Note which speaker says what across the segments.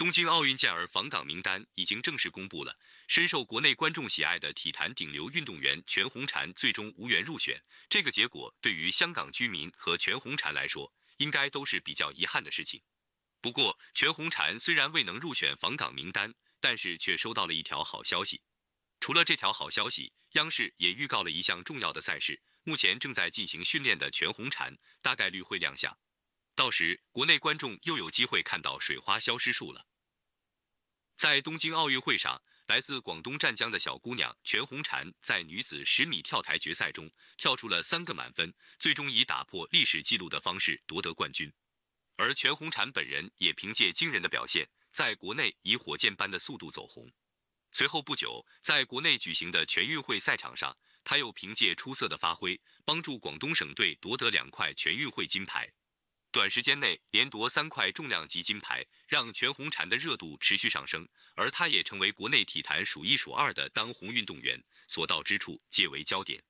Speaker 1: 东京奥运健儿访港名单已经正式公布了，深受国内观众喜爱的体坛顶流运动员全红婵最终无缘入选。这个结果对于香港居民和全红婵来说，应该都是比较遗憾的事情。不过，全红婵虽然未能入选访港名单，但是却收到了一条好消息。除了这条好消息，央视也预告了一项重要的赛事，目前正在进行训练的全红婵大概率会亮相，到时国内观众又有机会看到水花消失术了。在东京奥运会上，来自广东湛江的小姑娘全红婵在女子十米跳台决赛中跳出了三个满分，最终以打破历史纪录的方式夺得冠军。而全红婵本人也凭借惊人的表现，在国内以火箭般的速度走红。随后不久，在国内举行的全运会赛场上，她又凭借出色的发挥，帮助广东省队夺得两块全运会金牌。短时间内连夺三块重量级金牌，让全红婵的热度持续上升，而她也成为国内体坛数一数二的当红运动员，所到之处皆为焦点。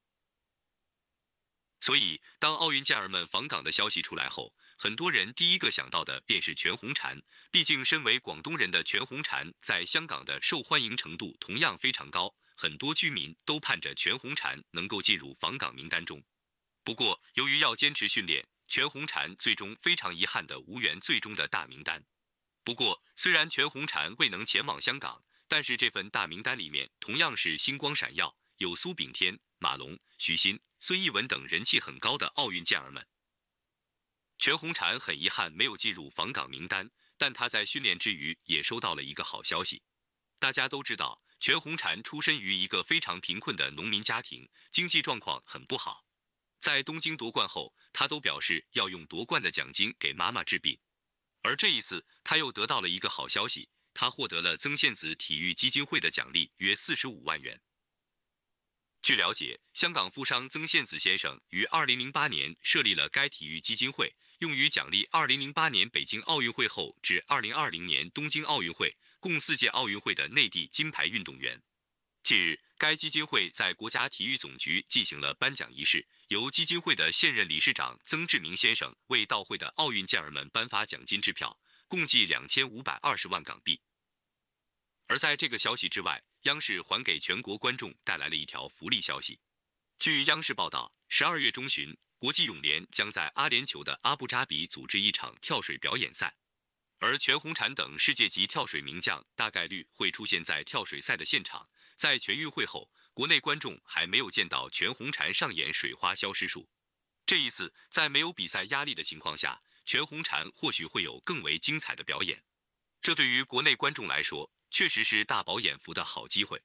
Speaker 1: 所以，当奥运健儿们访港的消息出来后，很多人第一个想到的便是全红婵。毕竟，身为广东人的全红婵在香港的受欢迎程度同样非常高，很多居民都盼着全红婵能够进入访港名单中。不过，由于要坚持训练。全红婵最终非常遗憾的无缘最终的大名单。不过，虽然全红婵未能前往香港，但是这份大名单里面同样是星光闪耀，有苏炳添、马龙、徐昕、孙一文等人气很高的奥运健儿们。全红婵很遗憾没有进入访港名单，但她在训练之余也收到了一个好消息。大家都知道，全红婵出身于一个非常贫困的农民家庭，经济状况很不好。在东京夺冠后，他都表示要用夺冠的奖金给妈妈治病，而这一次他又得到了一个好消息，他获得了曾宪子体育基金会的奖励约四十五万元。据了解，香港富商曾宪子先生于二零零八年设立了该体育基金会，用于奖励二零零八年北京奥运会后至二零二零年东京奥运会共四届奥运会的内地金牌运动员。近日，该基金会在国家体育总局进行了颁奖仪式，由基金会的现任理事长曾志明先生为到会的奥运健儿们颁发奖金支票，共计两千五百二十万港币。而在这个消息之外，央视还给全国观众带来了一条福利消息。据央视报道，十二月中旬，国际泳联将在阿联酋的阿布扎比组织一场跳水表演赛，而全红婵等世界级跳水名将大概率会出现在跳水赛的现场。在全运会后，国内观众还没有见到全红婵上演水花消失术。这一次，在没有比赛压力的情况下，全红婵或许会有更为精彩的表演。这对于国内观众来说，确实是大饱眼福的好机会。